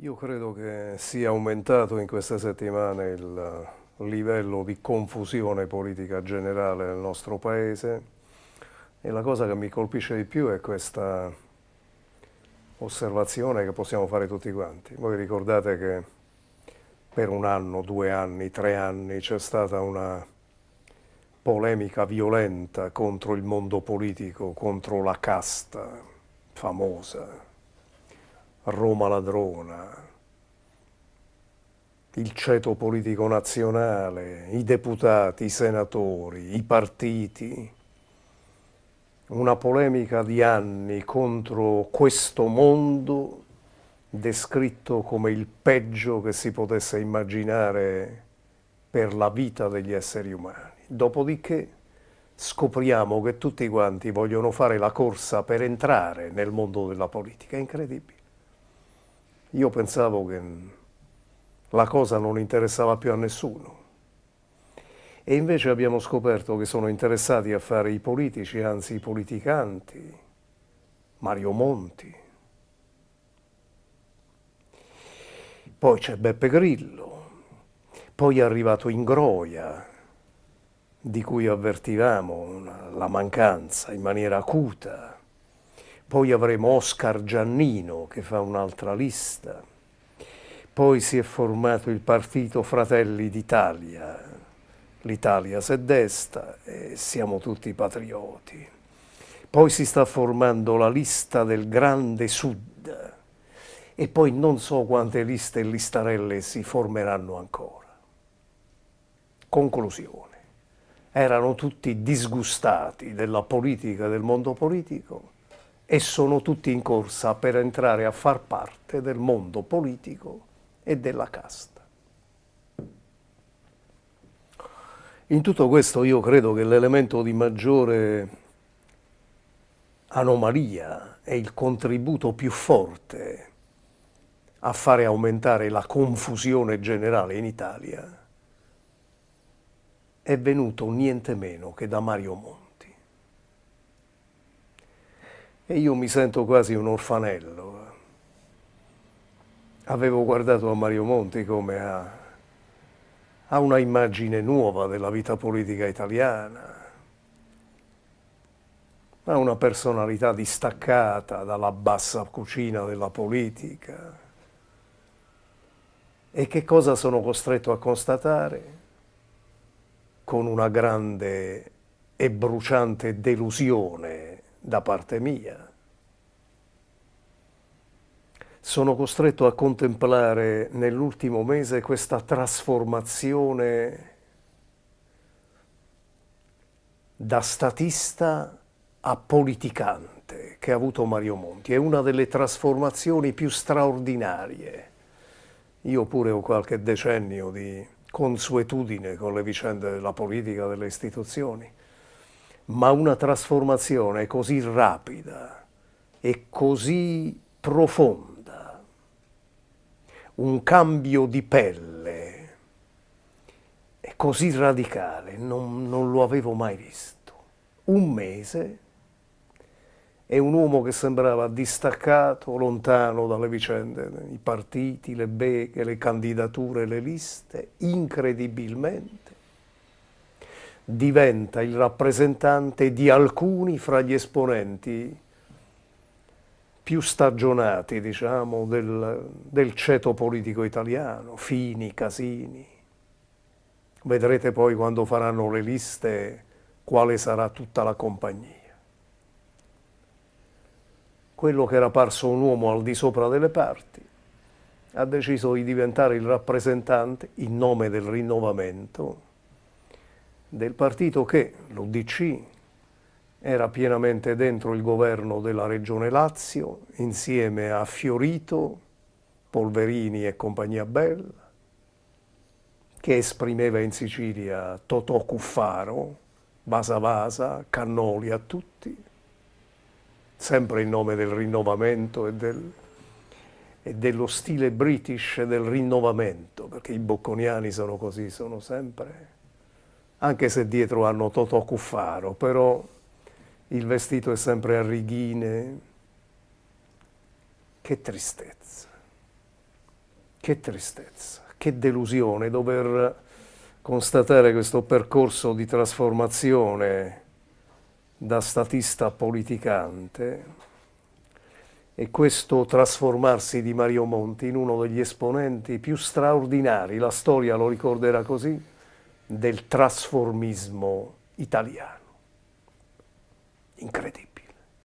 Io credo che sia aumentato in queste settimane il livello di confusione politica generale nel nostro paese e la cosa che mi colpisce di più è questa osservazione che possiamo fare tutti quanti. Voi ricordate che per un anno, due anni, tre anni c'è stata una polemica violenta contro il mondo politico, contro la casta famosa, Roma ladrona, il ceto politico nazionale, i deputati, i senatori, i partiti, una polemica di anni contro questo mondo descritto come il peggio che si potesse immaginare per la vita degli esseri umani. Dopodiché scopriamo che tutti quanti vogliono fare la corsa per entrare nel mondo della politica, è incredibile io pensavo che la cosa non interessava più a nessuno. E invece abbiamo scoperto che sono interessati a fare i politici, anzi i politicanti, Mario Monti. Poi c'è Beppe Grillo, poi è arrivato Ingroia, di cui avvertivamo la mancanza in maniera acuta poi avremo Oscar Giannino che fa un'altra lista, poi si è formato il partito Fratelli d'Italia, l'Italia si è destra e siamo tutti patrioti, poi si sta formando la lista del Grande Sud e poi non so quante liste e listarelle si formeranno ancora. Conclusione. Erano tutti disgustati della politica, del mondo politico, e sono tutti in corsa per entrare a far parte del mondo politico e della casta. In tutto questo io credo che l'elemento di maggiore anomalia e il contributo più forte a fare aumentare la confusione generale in Italia è venuto niente meno che da Mario Monti e io mi sento quasi un orfanello. Avevo guardato a Mario Monti come a, a una immagine nuova della vita politica italiana, a una personalità distaccata dalla bassa cucina della politica. E che cosa sono costretto a constatare? Con una grande e bruciante delusione da parte mia. Sono costretto a contemplare nell'ultimo mese questa trasformazione da statista a politicante che ha avuto Mario Monti. È una delle trasformazioni più straordinarie. Io pure ho qualche decennio di consuetudine con le vicende della politica, delle istituzioni ma una trasformazione così rapida e così profonda, un cambio di pelle così radicale, non, non lo avevo mai visto. Un mese e un uomo che sembrava distaccato, lontano dalle vicende, i partiti, le beghe, le candidature, le liste, incredibilmente diventa il rappresentante di alcuni fra gli esponenti più stagionati, diciamo, del, del ceto politico italiano, Fini, Casini. Vedrete poi quando faranno le liste quale sarà tutta la compagnia. Quello che era parso un uomo al di sopra delle parti ha deciso di diventare il rappresentante, in nome del rinnovamento, del partito che, l'UDC, era pienamente dentro il governo della Regione Lazio, insieme a Fiorito, Polverini e compagnia Bella, che esprimeva in Sicilia Totò Cuffaro, Basa Basa, Cannoli a tutti, sempre in nome del rinnovamento e, del, e dello stile british del rinnovamento, perché i bocconiani sono così, sono sempre anche se dietro hanno Totò Cuffaro, però il vestito è sempre a righine. Che tristezza, che tristezza, che delusione dover constatare questo percorso di trasformazione da statista a politicante e questo trasformarsi di Mario Monti in uno degli esponenti più straordinari, la storia lo ricorderà così, del trasformismo italiano. Incredibile.